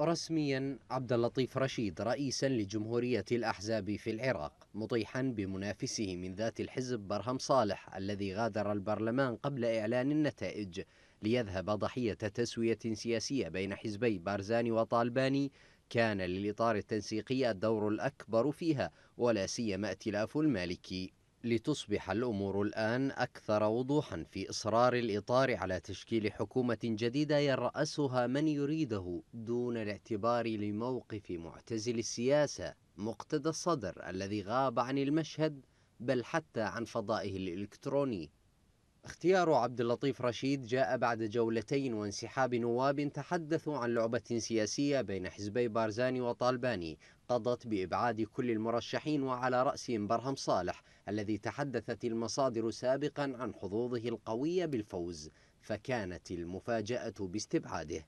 رسميا عبد اللطيف رشيد رئيسا لجمهورية الأحزاب في العراق مطيحا بمنافسه من ذات الحزب برهم صالح الذي غادر البرلمان قبل إعلان النتائج ليذهب ضحية تسوية سياسية بين حزبي بارزاني وطالباني كان للإطار التنسيقي الدور الأكبر فيها ولا سيما ائتلاف المالكي لتصبح الأمور الآن أكثر وضوحا في إصرار الإطار على تشكيل حكومة جديدة يرأسها من يريده دون الاعتبار لموقف معتزل السياسة مقتدى الصدر الذي غاب عن المشهد بل حتى عن فضائه الإلكتروني اختيار عبد اللطيف رشيد جاء بعد جولتين وانسحاب نواب تحدثوا عن لعبة سياسية بين حزبي بارزاني وطالباني قضت بإبعاد كل المرشحين وعلى رأسهم برهم صالح الذي تحدثت المصادر سابقا عن حظوظه القوية بالفوز فكانت المفاجأة باستبعاده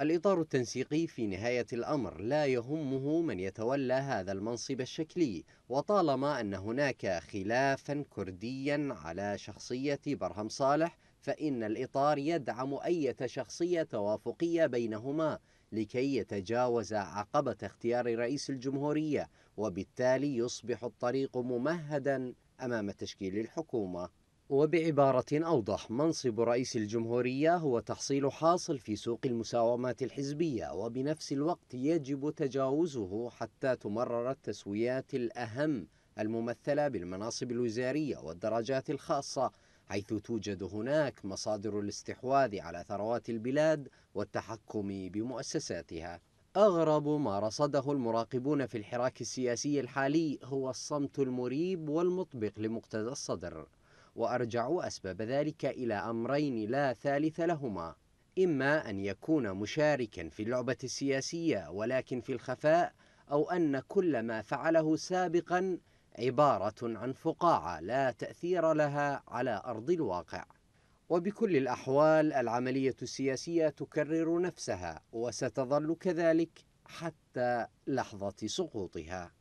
الإطار التنسيقي في نهاية الأمر لا يهمه من يتولى هذا المنصب الشكلي وطالما أن هناك خلافا كرديا على شخصية برهم صالح فإن الإطار يدعم أية شخصية توافقية بينهما لكي يتجاوز عقبة اختيار رئيس الجمهورية وبالتالي يصبح الطريق ممهدا أمام تشكيل الحكومة وبعبارة أوضح منصب رئيس الجمهورية هو تحصيل حاصل في سوق المساومات الحزبية وبنفس الوقت يجب تجاوزه حتى تمرر التسويات الأهم الممثلة بالمناصب الوزارية والدرجات الخاصة حيث توجد هناك مصادر الاستحواذ على ثروات البلاد والتحكم بمؤسساتها أغرب ما رصده المراقبون في الحراك السياسي الحالي هو الصمت المريب والمطبق لمقتدى الصدر وأرجعوا أسباب ذلك إلى أمرين لا ثالث لهما إما أن يكون مشاركا في اللعبة السياسية ولكن في الخفاء أو أن كل ما فعله سابقا عبارة عن فقاعة لا تأثير لها على أرض الواقع وبكل الأحوال العملية السياسية تكرر نفسها وستظل كذلك حتى لحظة سقوطها